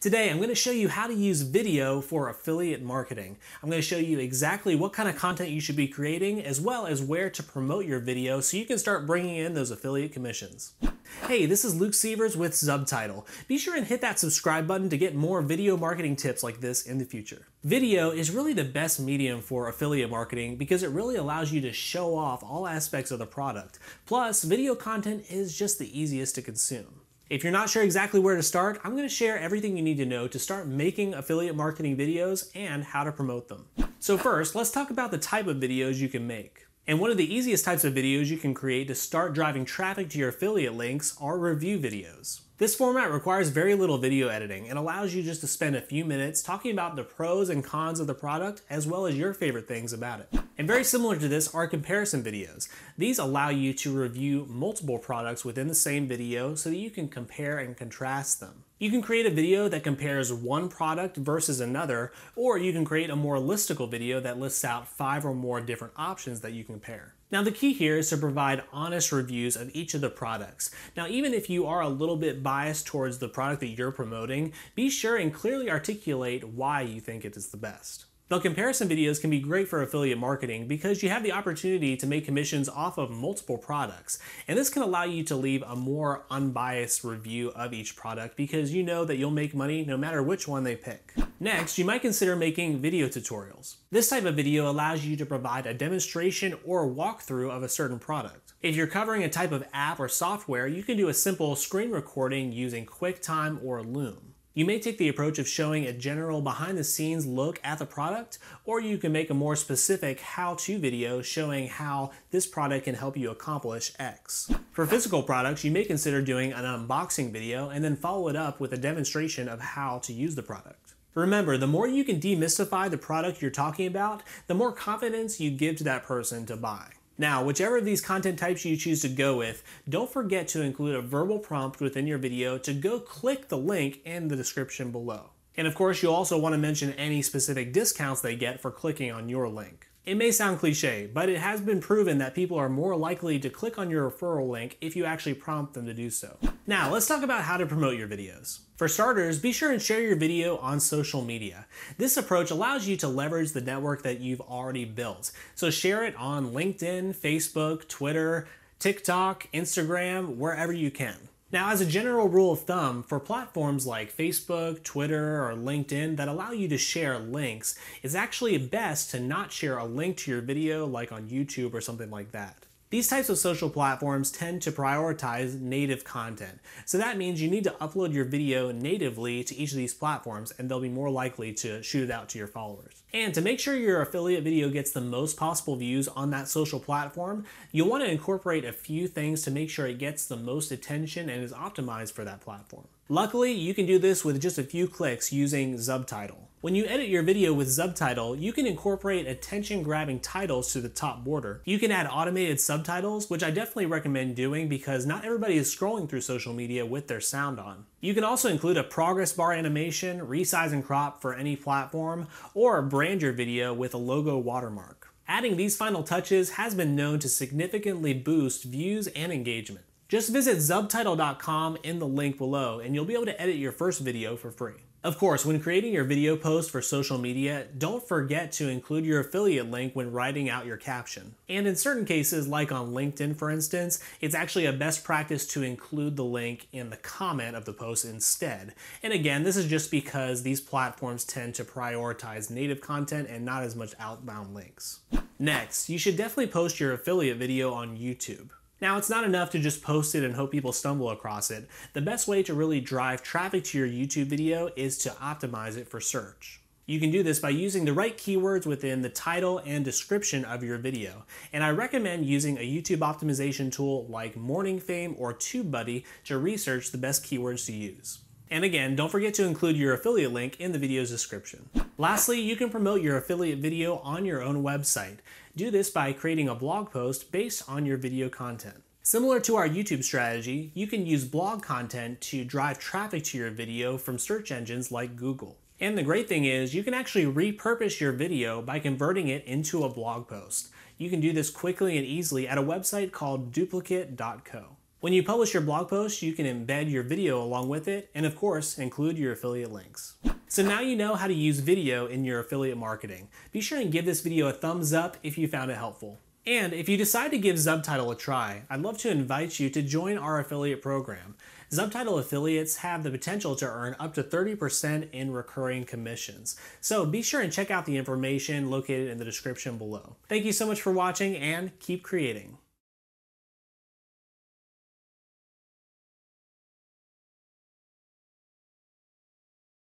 Today, I'm going to show you how to use video for affiliate marketing. I'm going to show you exactly what kind of content you should be creating, as well as where to promote your video so you can start bringing in those affiliate commissions. Hey, this is Luke Sievers with Subtitle. Be sure and hit that subscribe button to get more video marketing tips like this in the future. Video is really the best medium for affiliate marketing because it really allows you to show off all aspects of the product. Plus, video content is just the easiest to consume. If you're not sure exactly where to start, I'm gonna share everything you need to know to start making affiliate marketing videos and how to promote them. So first, let's talk about the type of videos you can make. And one of the easiest types of videos you can create to start driving traffic to your affiliate links are review videos. This format requires very little video editing and allows you just to spend a few minutes talking about the pros and cons of the product as well as your favorite things about it. And very similar to this are comparison videos. These allow you to review multiple products within the same video so that you can compare and contrast them. You can create a video that compares one product versus another, or you can create a more listicle video that lists out five or more different options that you compare. Now the key here is to provide honest reviews of each of the products. Now even if you are a little bit biased towards the product that you're promoting, be sure and clearly articulate why you think it is the best. Now, comparison videos can be great for affiliate marketing because you have the opportunity to make commissions off of multiple products. And this can allow you to leave a more unbiased review of each product because you know that you'll make money no matter which one they pick. Next, you might consider making video tutorials. This type of video allows you to provide a demonstration or walkthrough of a certain product. If you're covering a type of app or software, you can do a simple screen recording using QuickTime or Loom. You may take the approach of showing a general behind the scenes look at the product, or you can make a more specific how to video showing how this product can help you accomplish X. For physical products, you may consider doing an unboxing video and then follow it up with a demonstration of how to use the product. Remember, the more you can demystify the product you're talking about, the more confidence you give to that person to buy. Now, whichever of these content types you choose to go with, don't forget to include a verbal prompt within your video to go click the link in the description below. And of course, you'll also want to mention any specific discounts they get for clicking on your link. It may sound cliche, but it has been proven that people are more likely to click on your referral link if you actually prompt them to do so. Now, let's talk about how to promote your videos. For starters, be sure and share your video on social media. This approach allows you to leverage the network that you've already built. So share it on LinkedIn, Facebook, Twitter, TikTok, Instagram, wherever you can. Now, as a general rule of thumb, for platforms like Facebook, Twitter, or LinkedIn that allow you to share links, it's actually best to not share a link to your video like on YouTube or something like that. These types of social platforms tend to prioritize native content. So that means you need to upload your video natively to each of these platforms and they'll be more likely to shoot it out to your followers. And to make sure your affiliate video gets the most possible views on that social platform, you'll want to incorporate a few things to make sure it gets the most attention and is optimized for that platform. Luckily, you can do this with just a few clicks using Subtitle. When you edit your video with Subtitle, you can incorporate attention-grabbing titles to the top border. You can add automated subtitles, which I definitely recommend doing because not everybody is scrolling through social media with their sound on. You can also include a progress bar animation, resize and crop for any platform, or brand your video with a logo watermark. Adding these final touches has been known to significantly boost views and engagement. Just visit subtitle.com in the link below and you'll be able to edit your first video for free. Of course, when creating your video post for social media, don't forget to include your affiliate link when writing out your caption. And in certain cases, like on LinkedIn for instance, it's actually a best practice to include the link in the comment of the post instead. And again, this is just because these platforms tend to prioritize native content and not as much outbound links. Next, you should definitely post your affiliate video on YouTube. Now, it's not enough to just post it and hope people stumble across it. The best way to really drive traffic to your YouTube video is to optimize it for search. You can do this by using the right keywords within the title and description of your video. And I recommend using a YouTube optimization tool like Morning Fame or TubeBuddy to research the best keywords to use. And again, don't forget to include your affiliate link in the video's description. Lastly, you can promote your affiliate video on your own website. Do this by creating a blog post based on your video content. Similar to our YouTube strategy, you can use blog content to drive traffic to your video from search engines like Google. And the great thing is you can actually repurpose your video by converting it into a blog post. You can do this quickly and easily at a website called duplicate.co. When you publish your blog post, you can embed your video along with it, and of course, include your affiliate links. So now you know how to use video in your affiliate marketing. Be sure and give this video a thumbs up if you found it helpful. And if you decide to give Zubtitle a try, I'd love to invite you to join our affiliate program. Zubtitle affiliates have the potential to earn up to 30% in recurring commissions. So be sure and check out the information located in the description below. Thank you so much for watching and keep creating.